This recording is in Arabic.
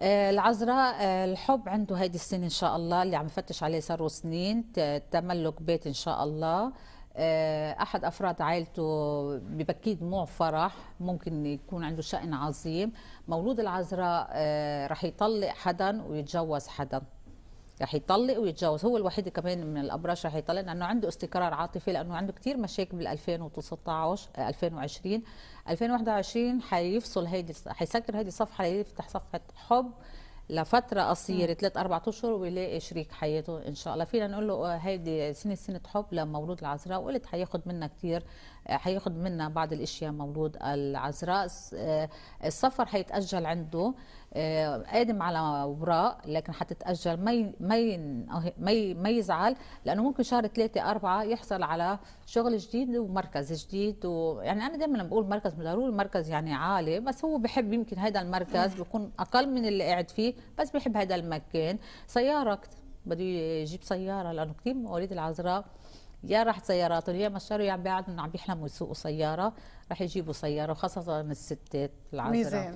آه، العذراء آه، الحب عنده هيدي السنه ان شاء الله اللي عم يفتش عليه صار سنين تملك بيت ان شاء الله آه، احد افراد عائلته ببكيد دموع فرح ممكن يكون عنده شأن عظيم مولود العذراء رح يطلق حدا ويتجوز حدا رح يطلق ويتجوز هو الوحيد كمان من الابراج رح يطلق لانه عنده استقرار عاطفي لانه عنده كثير مشاكل بال 2019 2020 2021 حيفصل هيدي حيسكر هيدي الصفحه ليفتح صفحه حب لفتره قصيره ثلاث اربع اشهر ويلاقي شريك حياته ان شاء الله فينا نقول له آه، هيدي سنه سنه حب لمولود العذراء وقلت حياخذ منا كثير حياخذ آه، منا بعض الاشياء مولود العذراء آه، السفر حيتاجل عنده قادم على اوراق لكن حتتاجل ما ما ما يزعل لانه ممكن شهر ثلاثة أربعة يحصل على شغل جديد ومركز جديد ويعني أنا دائما بقول مركز ضروري مركز يعني عالي بس هو بحب يمكن هذا المركز بيكون أقل من اللي قاعد فيه بس بحب هذا المكان سياره بده يجيب سياره لانه كثير مواليد العذراء يا راحت سياراتهم يا مشاروا يا عم بيحلموا يسوقوا سياره رح يجيبوا سياره وخاصه الستات العذراء